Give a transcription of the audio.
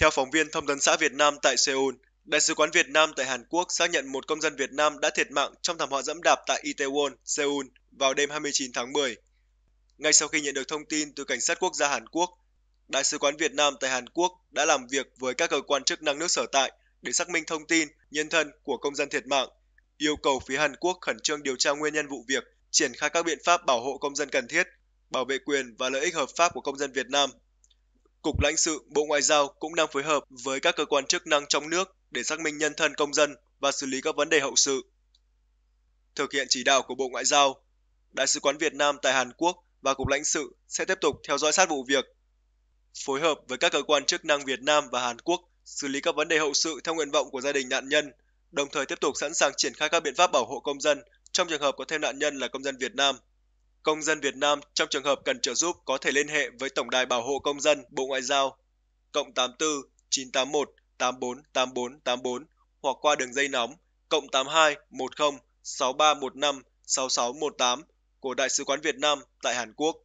Theo phóng viên Thông tấn xã Việt Nam tại Seoul, Đại sứ quán Việt Nam tại Hàn Quốc xác nhận một công dân Việt Nam đã thiệt mạng trong thảm họa dẫm đạp tại Itaewon, Seoul vào đêm 29 tháng 10. Ngay sau khi nhận được thông tin từ Cảnh sát Quốc gia Hàn Quốc, Đại sứ quán Việt Nam tại Hàn Quốc đã làm việc với các cơ quan chức năng nước sở tại để xác minh thông tin nhân thân của công dân thiệt mạng, yêu cầu phía Hàn Quốc khẩn trương điều tra nguyên nhân vụ việc, triển khai các biện pháp bảo hộ công dân cần thiết, bảo vệ quyền và lợi ích hợp pháp của công dân Việt Nam Cục lãnh sự Bộ Ngoại giao cũng đang phối hợp với các cơ quan chức năng trong nước để xác minh nhân thân công dân và xử lý các vấn đề hậu sự. Thực hiện chỉ đạo của Bộ Ngoại giao, Đại sứ quán Việt Nam tại Hàn Quốc và Cục lãnh sự sẽ tiếp tục theo dõi sát vụ việc, phối hợp với các cơ quan chức năng Việt Nam và Hàn Quốc xử lý các vấn đề hậu sự theo nguyện vọng của gia đình nạn nhân, đồng thời tiếp tục sẵn sàng triển khai các biện pháp bảo hộ công dân trong trường hợp có thêm nạn nhân là công dân Việt Nam. Công dân Việt Nam trong trường hợp cần trợ giúp có thể liên hệ với Tổng đài Bảo hộ Công dân Bộ Ngoại giao cộng 84 981 84 84 84 hoặc qua đường dây nóng cộng 82 10 6315 6618 của Đại sứ quán Việt Nam tại Hàn Quốc.